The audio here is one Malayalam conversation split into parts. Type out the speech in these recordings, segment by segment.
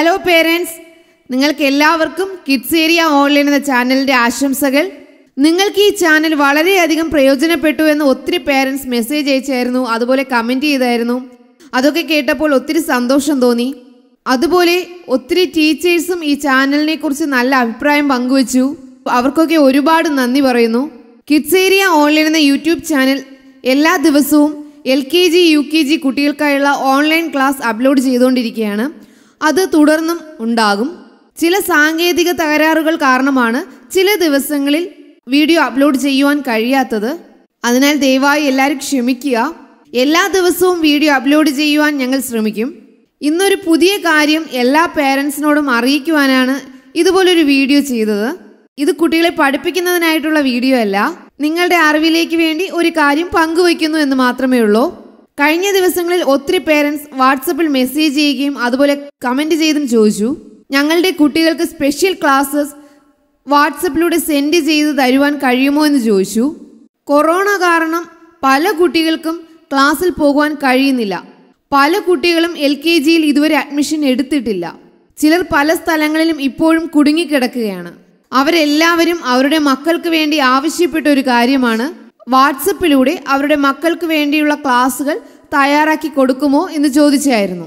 ഹലോ പേരൻസ് നിങ്ങൾക്ക് എല്ലാവർക്കും കിഡ്സ് ഏരിയ ഓൺലൈൻ എന്ന ചാനലിന്റെ ആശംസകൾ നിങ്ങൾക്ക് ഈ ചാനൽ വളരെയധികം പ്രയോജനപ്പെട്ടു എന്ന് ഒത്തിരി പേരൻസ് മെസ്സേജ് അയച്ചായിരുന്നു അതുപോലെ കമൻറ്റ് ചെയ്തായിരുന്നു അതൊക്കെ കേട്ടപ്പോൾ ഒത്തിരി സന്തോഷം തോന്നി അതുപോലെ ഒത്തിരി ടീച്ചേഴ്സും ഈ ചാനലിനെ കുറിച്ച് നല്ല അഭിപ്രായം പങ്കുവച്ചു അവർക്കൊക്കെ ഒരുപാട് നന്ദി പറയുന്നു കിഡ്സ് ഏരിയ ഓൺലൈൻ എന്ന യൂട്യൂബ് ചാനൽ എല്ലാ ദിവസവും L K G U K G കുട്ടികൾക്കായുള്ള ഓൺലൈൻ ക്ലാസ് അപ്ലോഡ് ചെയ്തുകൊണ്ടിരിക്കുകയാണ് അത് തുടർന്നും ഉണ്ടാകും ചില സാങ്കേതിക തകരാറുകൾ കാരണമാണ് ചില ദിവസങ്ങളിൽ വീഡിയോ അപ്ലോഡ് ചെയ്യുവാൻ കഴിയാത്തത് അതിനാൽ ദയവായി എല്ലാവരും ക്ഷമിക്കുക എല്ലാ ദിവസവും വീഡിയോ അപ്ലോഡ് ചെയ്യുവാൻ ഞങ്ങൾ ശ്രമിക്കും ഇന്നൊരു പുതിയ കാര്യം എല്ലാ പേരൻസിനോടും അറിയിക്കുവാനാണ് ഇതുപോലൊരു വീഡിയോ ചെയ്തത് ഇത് കുട്ടികളെ പഠിപ്പിക്കുന്നതിനായിട്ടുള്ള വീഡിയോ അല്ല നിങ്ങളുടെ അറിവിലേക്ക് വേണ്ടി ഒരു കാര്യം പങ്കുവയ്ക്കുന്നു എന്ന് മാത്രമേ ഉള്ളൂ കഴിഞ്ഞ ദിവസങ്ങളിൽ ഒത്തിരി പേരൻസ് വാട്സപ്പിൽ മെസ്സേജ് ചെയ്യുകയും അതുപോലെ കമന്റ് ചെയ്തും ചോദിച്ചു ഞങ്ങളുടെ കുട്ടികൾക്ക് സ്പെഷ്യൽ ക്ലാസ്സസ് വാട്സപ്പിലൂടെ സെൻഡ് ചെയ്ത് തരുവാൻ കഴിയുമോ എന്ന് ചോദിച്ചു കൊറോണ കാരണം പല കുട്ടികൾക്കും ക്ലാസ്സിൽ പോകുവാൻ കഴിയുന്നില്ല പല കുട്ടികളും എൽ കെ ജിയിൽ ഇതുവരെ അഡ്മിഷൻ എടുത്തിട്ടില്ല ചിലർ പല സ്ഥലങ്ങളിലും ഇപ്പോഴും കുടുങ്ങിക്കിടക്കുകയാണ് അവരെല്ലാവരും അവരുടെ മക്കൾക്ക് വേണ്ടി ആവശ്യപ്പെട്ട ഒരു കാര്യമാണ് വാട്സപ്പിലൂടെ അവരുടെ മക്കൾക്ക് വേണ്ടിയുള്ള ക്ലാസ്സുകൾ തയ്യാറാക്കി കൊടുക്കുമോ എന്ന് ചോദിച്ചായിരുന്നു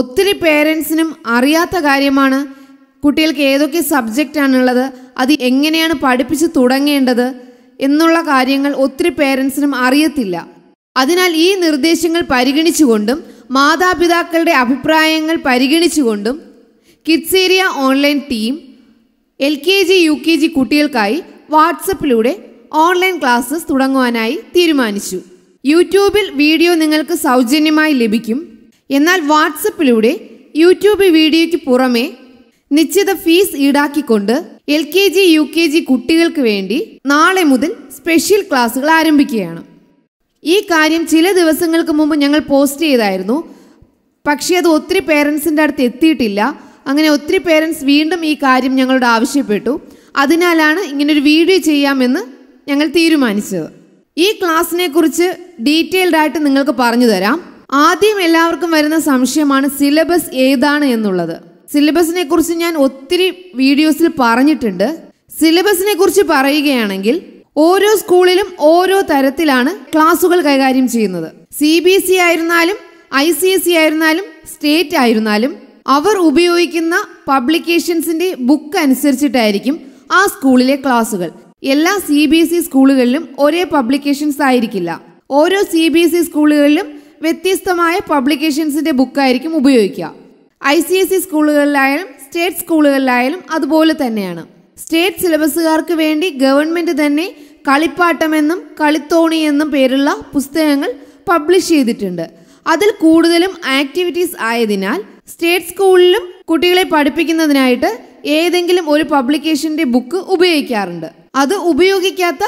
ഒത്തിരി പേരൻസിനും അറിയാത്ത കാര്യമാണ് കുട്ടികൾക്ക് ഏതൊക്കെ സബ്ജക്റ്റാണുള്ളത് അത് എങ്ങനെയാണ് പഠിപ്പിച്ച് തുടങ്ങേണ്ടത് എന്നുള്ള കാര്യങ്ങൾ ഒത്തിരി പേരൻസിനും അറിയത്തില്ല അതിനാൽ ഈ നിർദ്ദേശങ്ങൾ പരിഗണിച്ചുകൊണ്ടും മാതാപിതാക്കളുടെ അഭിപ്രായങ്ങൾ പരിഗണിച്ചുകൊണ്ടും kids area online team L K G U K G കുട്ടികൾക്കായി വാട്സപ്പിലൂടെ ഓൺലൈൻ ക്ലാസ്സസ് തുടങ്ങുവാനായി തീരുമാനിച്ചു യൂട്യൂബിൽ വീഡിയോ നിങ്ങൾക്ക് സൗജന്യമായി ലഭിക്കും എന്നാൽ വാട്സപ്പിലൂടെ യൂട്യൂബ് വീഡിയോയ്ക്ക് പുറമെ നിശ്ചിത ഫീസ് ഈടാക്കിക്കൊണ്ട് L K G U K G കുട്ടികൾക്ക് വേണ്ടി നാളെ മുതൽ സ്പെഷ്യൽ ക്ലാസ്സുകൾ ആരംഭിക്കുകയാണ് ഈ കാര്യം ചില ദിവസങ്ങൾക്ക് മുമ്പ് ഞങ്ങൾ പോസ്റ്റ് ചെയ്തായിരുന്നു പക്ഷേ അത് ഒത്തിരി പേരൻസിൻ്റെ അടുത്ത് എത്തിയിട്ടില്ല അങ്ങനെ ഒത്തിരി പേരൻസ് വീണ്ടും ഈ കാര്യം ഞങ്ങളോട് ആവശ്യപ്പെട്ടു അതിനാലാണ് ഇങ്ങനൊരു വീഡിയോ ചെയ്യാമെന്ന് ഞങ്ങൾ തീരുമാനിച്ചത് ഈ ക്ലാസ്സിനെ കുറിച്ച് ഡീറ്റെയിൽഡ് ആയിട്ട് നിങ്ങൾക്ക് പറഞ്ഞു തരാം ആദ്യം എല്ലാവർക്കും വരുന്ന സംശയമാണ് സിലബസ് ഏതാണ് എന്നുള്ളത് സിലബസിനെ കുറിച്ച് ഞാൻ ഒത്തിരി വീഡിയോസിൽ പറഞ്ഞിട്ടുണ്ട് സിലബസിനെ കുറിച്ച് പറയുകയാണെങ്കിൽ ഓരോ സ്കൂളിലും ഓരോ തരത്തിലാണ് ക്ലാസുകൾ കൈകാര്യം ചെയ്യുന്നത് സി ബി എസ് ഇ ആയിരുന്നാലും ഐ സി എസ് ഇ ആയിരുന്നാലും സ്റ്റേറ്റ് ആയിരുന്നാലും അവർ ഉപയോഗിക്കുന്ന പബ്ലിക്കേഷൻസിന്റെ ബുക്ക് അനുസരിച്ചിട്ടായിരിക്കും ആ സ്കൂളിലെ ക്ലാസുകൾ എല്ലാ സി ബി എസ് ഇ സ്കൂളുകളിലും ഒരേ പബ്ലിക്കേഷൻസ് ആയിരിക്കില്ല ഓരോ സി ബി എസ് ഇ സ്കൂളുകളിലും വ്യത്യസ്തമായ പബ്ലിക്കേഷൻസിന്റെ ബുക്കായിരിക്കും ഉപയോഗിക്കുക ഐ സി എസ് ഇ സ്കൂളുകളിലായാലും സ്റ്റേറ്റ് സ്കൂളുകളിലായാലും അതുപോലെ തന്നെയാണ് സ്റ്റേറ്റ് സിലബസുകാർക്ക് വേണ്ടി ഗവൺമെന്റ് തന്നെ കളിപ്പാട്ടമെന്നും കളിത്തോണി എന്നും പേരുള്ള പുസ്തകങ്ങൾ പബ്ലിഷ് ചെയ്തിട്ടുണ്ട് അതിൽ കൂടുതലും ആക്ടിവിറ്റീസ് ആയതിനാൽ സ്റ്റേറ്റ് സ്കൂളിലും കുട്ടികളെ പഠിപ്പിക്കുന്നതിനായിട്ട് ഏതെങ്കിലും ഒരു പബ്ലിക്കേഷന്റെ ബുക്ക് ഉപയോഗിക്കാറുണ്ട് അത് ഉപയോഗിക്കാത്ത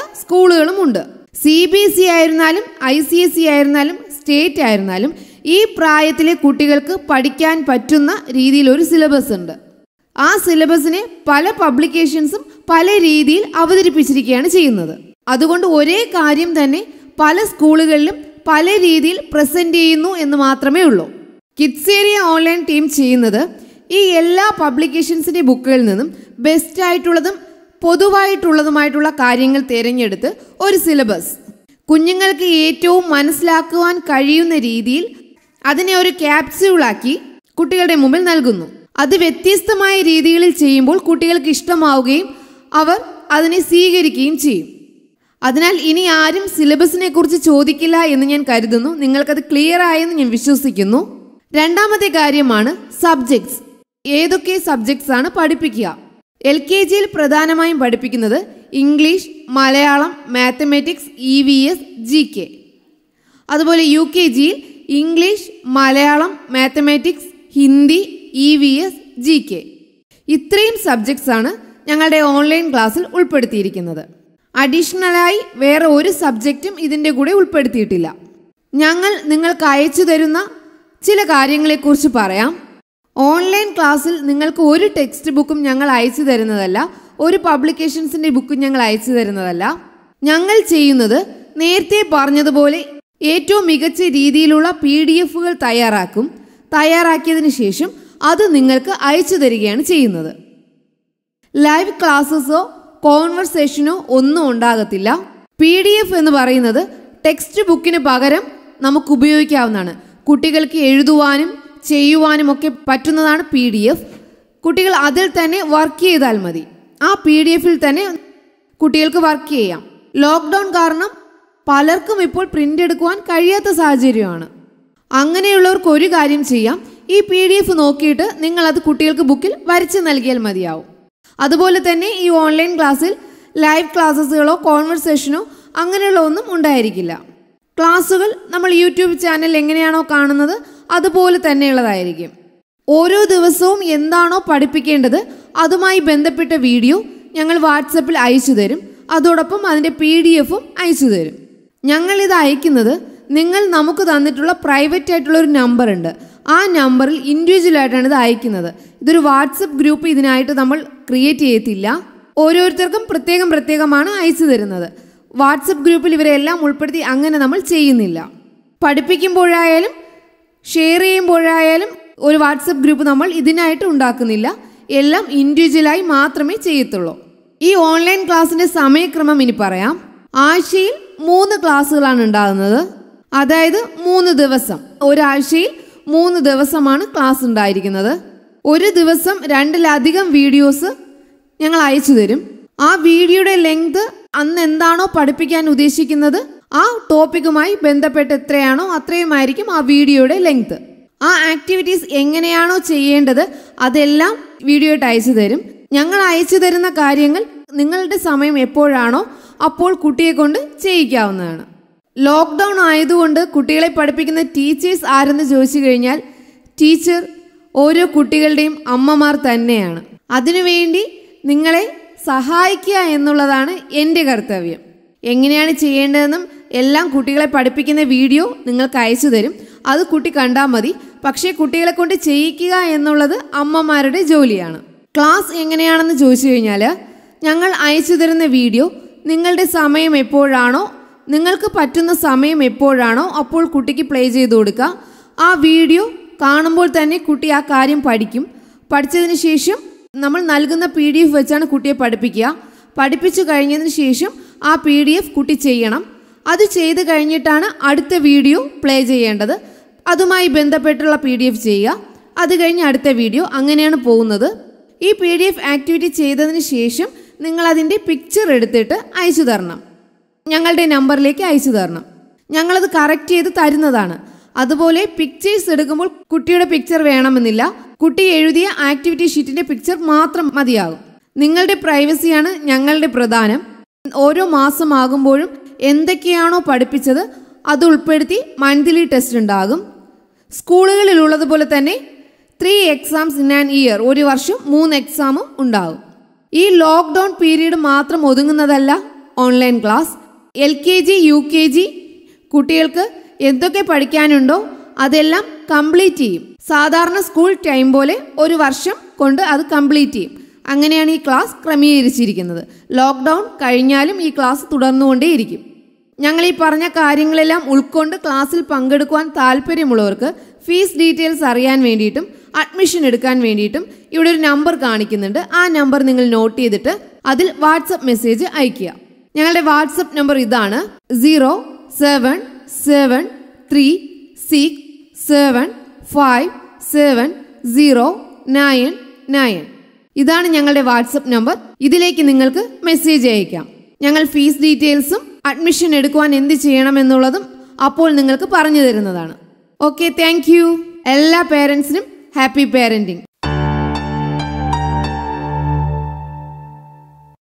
ഉണ്ട് സി ബി എസ് ഇ ആയിരുന്നാലും ഐ സി എസ് ഇ ആയിരുന്നാലും സ്റ്റേറ്റ് ആയിരുന്നാലും ഈ പ്രായത്തിലെ കുട്ടികൾക്ക് പഠിക്കാൻ പറ്റുന്ന രീതിയിലൊരു സിലബസ് ഉണ്ട് ആ സിലബസിനെ പല പബ്ലിക്കേഷൻസും പല രീതിയിൽ അവതരിപ്പിച്ചിരിക്കുകയാണ് ചെയ്യുന്നത് അതുകൊണ്ട് ഒരേ കാര്യം തന്നെ പല സ്കൂളുകളിലും പല രീതിയിൽ പ്രസൻറ്റ് ചെയ്യുന്നു എന്ന് മാത്രമേ ഉള്ളൂ കിഡ്സേരിയ ഓൺലൈൻ ടീം ചെയ്യുന്നത് ഈ എല്ലാ പബ്ലിക്കേഷൻസിൻ്റെ ബുക്കുകളിൽ നിന്നും ബെസ്റ്റ് ആയിട്ടുള്ളതും പൊതുവായിട്ടുള്ളതുമായിട്ടുള്ള കാര്യങ്ങൾ തിരഞ്ഞെടുത്ത് ഒരു സിലബസ് കുഞ്ഞുങ്ങൾക്ക് ഏറ്റവും മനസ്സിലാക്കുവാൻ കഴിയുന്ന രീതിയിൽ അതിനെ ഒരു ക്യാപ്സ്യൂളാക്കി കുട്ടികളുടെ മുമ്പിൽ നൽകുന്നു അത് വ്യത്യസ്തമായ രീതികളിൽ ചെയ്യുമ്പോൾ കുട്ടികൾക്ക് ഇഷ്ടമാവുകയും അവർ അതിനെ സ്വീകരിക്കുകയും ചെയ്യും അതിനാൽ ഇനി ആരും സിലബസിനെ കുറിച്ച് ചോദിക്കില്ല എന്ന് ഞാൻ കരുതുന്നു നിങ്ങൾക്കത് ക്ലിയർ ആയെന്ന് ഞാൻ വിശ്വസിക്കുന്നു രണ്ടാമത്തെ കാര്യമാണ് സബ്ജക്ട്സ് ഏതൊക്കെ സബ്ജക്ട്സ് ആണ് പഠിപ്പിക്കുക എൽ കെ ജിയിൽ പ്രധാനമായും പഠിപ്പിക്കുന്നത് English Malayalam mathematics E V S G K അതുപോലെ യു കെ ജിയിൽ English Malayalam mathematics Hindi E V S G K ഇത്രയും സബ്ജക്ട്സാണ് ഞങ്ങളുടെ ഓൺലൈൻ ക്ലാസ്സിൽ ഉൾപ്പെടുത്തിയിരിക്കുന്നത് അഡീഷണലായി വേറെ ഒരു സബ്ജക്റ്റും ഇതിൻ്റെ കൂടെ ഉൾപ്പെടുത്തിയിട്ടില്ല ഞങ്ങൾ നിങ്ങൾക്ക് അയച്ചു തരുന്ന ചില കാര്യങ്ങളെക്കുറിച്ച് പറയാം ഓൺലൈൻ ക്ലാസ്സിൽ നിങ്ങൾക്ക് ഒരു ടെക്സ്റ്റ് ബുക്കും ഞങ്ങൾ അയച്ചു തരുന്നതല്ല ഒരു പബ്ലിക്കേഷൻസിൻ്റെ ബുക്കും ഞങ്ങൾ അയച്ചു തരുന്നതല്ല ഞങ്ങൾ ചെയ്യുന്നത് നേരത്തെ പറഞ്ഞതുപോലെ ഏറ്റവും മികച്ച രീതിയിലുള്ള പി ഡി എഫുകൾ തയ്യാറാക്കും തയ്യാറാക്കിയതിന് ശേഷം അത് നിങ്ങൾക്ക് അയച്ചു തരികയാണ് ചെയ്യുന്നത് ലൈവ് ക്ലാസ്സസോ കോൺവെർസേഷനോ ഒന്നും ഉണ്ടാകത്തില്ല പി ഡി എഫ് എന്ന് പറയുന്നത് ടെക്സ്റ്റ് ബുക്കിന് പകരം നമുക്ക് ഉപയോഗിക്കാവുന്നതാണ് കുട്ടികൾക്ക് എഴുതുവാനും ഒക്കെ പറ്റുന്നതാണ് പി ഡി എഫ് കുട്ടികൾ അതിൽ തന്നെ വർക്ക് ചെയ്താൽ മതി ആ പി ഡി എഫിൽ തന്നെ കുട്ടികൾക്ക് വർക്ക് ചെയ്യാം ലോക്ക്ഡൗൺ കാരണം പലർക്കും ഇപ്പോൾ പ്രിൻ്റ് എടുക്കുവാൻ കഴിയാത്ത സാഹചര്യമാണ് അങ്ങനെയുള്ളവർക്ക് ഒരു കാര്യം ചെയ്യാം ഈ പി ഡി എഫ് നോക്കിയിട്ട് അത് കുട്ടികൾക്ക് ബുക്കിൽ വരച്ച് നൽകിയാൽ മതിയാവും അതുപോലെ തന്നെ ഈ ഓൺലൈൻ ക്ലാസ്സിൽ ലൈവ് ക്ലാസ്സുകളോ കോൺവെർസേഷനോ അങ്ങനെയുള്ള ഒന്നും ഉണ്ടായിരിക്കില്ല ക്ലാസ്സുകൾ നമ്മൾ യൂട്യൂബ് ചാനൽ എങ്ങനെയാണോ കാണുന്നത് അതുപോലെ തന്നെയുള്ളതായിരിക്കും ഓരോ ദിവസവും എന്താണോ പഠിപ്പിക്കേണ്ടത് അതുമായി ബന്ധപ്പെട്ട വീഡിയോ ഞങ്ങൾ വാട്സപ്പിൽ അയച്ചു തരും അതോടൊപ്പം അതിൻ്റെ പി ഡി എഫും അയച്ചു തരും ഞങ്ങളിത് അയക്കുന്നത് നിങ്ങൾ നമുക്ക് തന്നിട്ടുള്ള പ്രൈവറ്റ് ആയിട്ടുള്ള ഒരു നമ്പർ ഉണ്ട് ആ നമ്പറിൽ ഇൻഡിവിജ്വൽ ആയിട്ടാണ് ഇത് അയക്കുന്നത് ഇതൊരു വാട്സപ്പ് ഗ്രൂപ്പ് ഇതിനായിട്ട് നമ്മൾ ക്രിയേറ്റ് ചെയ്യത്തില്ല ഓരോരുത്തർക്കും പ്രത്യേകം പ്രത്യേകമാണ് അയച്ചു തരുന്നത് വാട്സപ്പ് ഗ്രൂപ്പിൽ ഇവരെല്ലാം ഉൾപ്പെടുത്തി അങ്ങനെ നമ്മൾ ചെയ്യുന്നില്ല പഠിപ്പിക്കുമ്പോഴായാലും ഷെയർ ചെയ്യുമ്പോഴായാലും ഒരു വാട്സപ്പ് ഗ്രൂപ്പ് നമ്മൾ ഇതിനായിട്ട് ഉണ്ടാക്കുന്നില്ല എല്ലാം ഇൻഡിവിജ്വലായി മാത്രമേ ചെയ്യത്തുള്ളൂ ഈ ഓൺലൈൻ ക്ലാസ്സിൻ്റെ സമയക്രമം ഇനി പറയാം ആഴ്ചയിൽ മൂന്ന് ക്ലാസ്സുകളാണ് ഉണ്ടാകുന്നത് അതായത് മൂന്ന് ദിവസം ഒരാഴ്ചയിൽ മൂന്ന് ദിവസമാണ് ക്ലാസ് ഉണ്ടായിരിക്കുന്നത് ഒരു ദിവസം രണ്ടിലധികം വീഡിയോസ് ഞങ്ങൾ അയച്ചു തരും ആ വീഡിയോയുടെ ലെങ്ത് അന്ന് എന്താണോ പഠിപ്പിക്കാൻ ഉദ്ദേശിക്കുന്നത് ആ ടോപ്പിക്കുമായി ബന്ധപ്പെട്ട് എത്രയാണോ അത്രയുമായിരിക്കും ആ വീഡിയോയുടെ ലെങ്ത് ആ ആക്ടിവിറ്റീസ് എങ്ങനെയാണോ ചെയ്യേണ്ടത് അതെല്ലാം വീഡിയോ അയച്ചു തരും ഞങ്ങൾ അയച്ചു തരുന്ന കാര്യങ്ങൾ നിങ്ങളുടെ സമയം എപ്പോഴാണോ അപ്പോൾ കുട്ടിയെ കൊണ്ട് ചെയ്യിക്കാവുന്നതാണ് ലോക്ക്ഡൗൺ ആയതുകൊണ്ട് കുട്ടികളെ പഠിപ്പിക്കുന്ന ടീച്ചേഴ്സ് ആരെന്ന് ചോദിച്ചു കഴിഞ്ഞാൽ ടീച്ചർ ഓരോ കുട്ടികളുടെയും അമ്മമാർ തന്നെയാണ് അതിനുവേണ്ടി നിങ്ങളെ സഹായിക്കുക എന്നുള്ളതാണ് എൻ്റെ കർത്തവ്യം എങ്ങനെയാണ് ചെയ്യേണ്ടതെന്നും എല്ലാം കുട്ടികളെ പഠിപ്പിക്കുന്ന വീഡിയോ നിങ്ങൾക്ക് അയച്ചു തരും അത് കുട്ടി കണ്ടാൽ മതി പക്ഷേ കുട്ടികളെ കൊണ്ട് ചെയ്യിക്കുക എന്നുള്ളത് അമ്മമാരുടെ ജോലിയാണ് ക്ലാസ് എങ്ങനെയാണെന്ന് ചോദിച്ചു കഴിഞ്ഞാൽ ഞങ്ങൾ അയച്ചു തരുന്ന വീഡിയോ നിങ്ങളുടെ സമയം എപ്പോഴാണോ നിങ്ങൾക്ക് പറ്റുന്ന സമയം എപ്പോഴാണോ അപ്പോൾ കുട്ടിക്ക് പ്ലേ ചെയ്ത് കൊടുക്കുക ആ വീഡിയോ കാണുമ്പോൾ തന്നെ കുട്ടി ആ കാര്യം പഠിക്കും പഠിച്ചതിന് ശേഷം നമ്മൾ നൽകുന്ന പി ഡി എഫ് വെച്ചാണ് കുട്ടിയെ പഠിപ്പിക്കുക പഠിപ്പിച്ചു കഴിഞ്ഞതിന് ശേഷം ആ പി ഡി എഫ് കുട്ടി ചെയ്യണം അത് ചെയ്ത് കഴിഞ്ഞിട്ടാണ് അടുത്ത വീഡിയോ പ്ലേ ചെയ്യേണ്ടത് അതുമായി ബന്ധപ്പെട്ടുള്ള പി ഡി എഫ് ചെയ്യുക അത് കഴിഞ്ഞ് അടുത്ത വീഡിയോ അങ്ങനെയാണ് പോകുന്നത് ഈ പി ഡി എഫ് ആക്ടിവിറ്റി ചെയ്തതിന് ശേഷം നിങ്ങളതിൻ്റെ പിക്ചർ എടുത്തിട്ട് അയച്ചു തരണം ഞങ്ങളുടെ നമ്പറിലേക്ക് അയച്ചു തരണം ഞങ്ങളത് കറക്റ്റ് ചെയ്ത് തരുന്നതാണ് അതുപോലെ പിക്ചേഴ്സ് എടുക്കുമ്പോൾ കുട്ടിയുടെ പിക്ചർ വേണമെന്നില്ല കുട്ടി എഴുതിയ ആക്ടിവിറ്റി ഷീറ്റിന്റെ പിക്ചർ മാത്രം മതിയാകും നിങ്ങളുടെ പ്രൈവസിയാണ് ഞങ്ങളുടെ പ്രധാനം ഓരോ മാസമാകുമ്പോഴും എന്തൊക്കെയാണോ പഠിപ്പിച്ചത് അത് ഉൾപ്പെടുത്തി മന്ത്ലി ടെസ്റ്റ് ഉണ്ടാകും സ്കൂളുകളിലുള്ളതുപോലെ തന്നെ three exams in an year ഒരു വർഷം മൂന്ന് എക്സാമും ഉണ്ടാകും ഈ ലോക്ക്ഡൗൺ പീരീഡ് മാത്രം ഒതുങ്ങുന്നതല്ല online class L K G U K G കുട്ടികൾക്ക് എന്തൊക്കെ പഠിക്കാനുണ്ടോ അതെല്ലാം കംപ്ലീറ്റ് ചെയ്യും സാധാരണ സ്കൂൾ ടൈം പോലെ ഒരു വർഷം കൊണ്ട് അത് കംപ്ലീറ്റ് ചെയ്യും അങ്ങനെയാണ് ഈ ക്ലാസ് ക്രമീകരിച്ചിരിക്കുന്നത് ലോക്ക്ഡൗൺ കഴിഞ്ഞാലും ഈ ക്ലാസ് തുടർന്നുകൊണ്ടേയിരിക്കും ഞങ്ങൾ ഈ പറഞ്ഞ കാര്യങ്ങളെല്ലാം ഉൾക്കൊണ്ട് ക്ലാസ്സിൽ പങ്കെടുക്കുവാൻ താല്പര്യമുള്ളവർക്ക് ഫീസ് ഡീറ്റെയിൽസ് അറിയാൻ വേണ്ടിയിട്ടും അഡ്മിഷൻ എടുക്കാൻ വേണ്ടിയിട്ടും ഇവിടെ ഒരു നമ്പർ കാണിക്കുന്നുണ്ട് ആ നമ്പർ നിങ്ങൾ നോട്ട് ചെയ്തിട്ട് അതിൽ വാട്സപ്പ് മെസ്സേജ് അയയ്ക്കുക ഞങ്ങളുടെ വാട്സപ്പ് നമ്പർ ഇതാണ് zero seven seven three six seven five seven zero nine nine ഇതാണ് ഞങ്ങളുടെ വാട്സപ്പ് നമ്പർ ഇതിലേക്ക് നിങ്ങൾക്ക് മെസ്സേജ് അയക്കാം ഞങ്ങൾ ഫീസ് ഡീറ്റെയിൽസും അഡ്മിഷൻ എടുക്കുവാൻ എന്ത് ചെയ്യണമെന്നുള്ളതും അപ്പോൾ നിങ്ങൾക്ക് പറഞ്ഞു തരുന്നതാണ് ഓക്കെ താങ്ക് എല്ലാ പേരൻസിനും ഹാപ്പി പേരൻറ്റിങ്